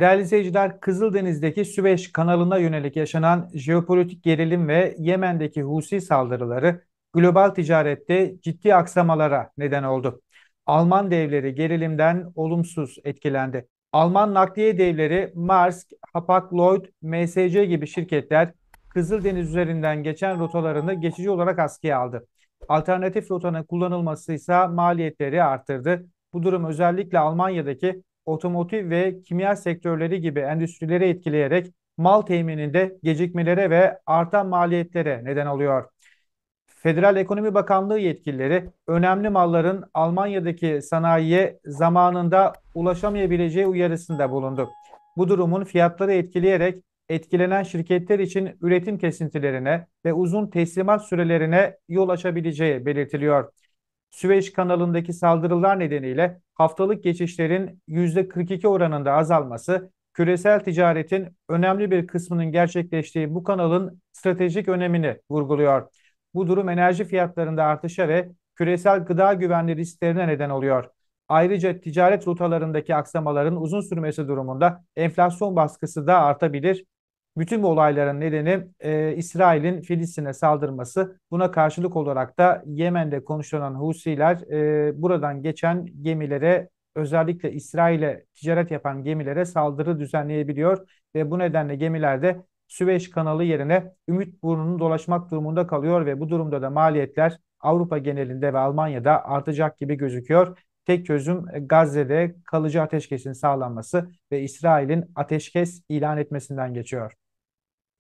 Değerli izleyiciler, Kızıldeniz'deki Süveyş kanalına yönelik yaşanan jeopolitik gerilim ve Yemen'deki Husi saldırıları global ticarette ciddi aksamalara neden oldu. Alman devleri gerilimden olumsuz etkilendi. Alman nakliye devleri Maersk, Hapag-Lloyd, MSC gibi şirketler Kızıldeniz üzerinden geçen rotalarını geçici olarak askıya aldı. Alternatif rotanın kullanılması ise maliyetleri arttırdı. Bu durum özellikle Almanya'daki otomotiv ve kimya sektörleri gibi endüstrileri etkileyerek mal temininde gecikmelere ve artan maliyetlere neden oluyor. Federal Ekonomi Bakanlığı yetkilileri önemli malların Almanya'daki sanayiye zamanında ulaşamayabileceği uyarısında bulundu. Bu durumun fiyatları etkileyerek etkilenen şirketler için üretim kesintilerine ve uzun teslimat sürelerine yol açabileceği belirtiliyor. Süveyş kanalındaki saldırılar nedeniyle haftalık geçişlerin %42 oranında azalması, küresel ticaretin önemli bir kısmının gerçekleştiği bu kanalın stratejik önemini vurguluyor. Bu durum enerji fiyatlarında artışa ve küresel gıda güvenliği risklerine neden oluyor. Ayrıca ticaret rutalarındaki aksamaların uzun sürmesi durumunda enflasyon baskısı da artabilir bütün bu olayların nedeni e, İsrail'in Filistin'e saldırması. Buna karşılık olarak da Yemen'de konuşulan Husiler e, buradan geçen gemilere özellikle İsrail'e ticaret yapan gemilere saldırı düzenleyebiliyor ve bu nedenle gemilerde Süveyş kanalı yerine Ümit Burnu'nu dolaşmak durumunda kalıyor ve bu durumda da maliyetler Avrupa genelinde ve Almanya'da artacak gibi gözüküyor. Tek çözüm e, Gazze'de kalıcı ateşkesin sağlanması ve İsrail'in ateşkes ilan etmesinden geçiyor.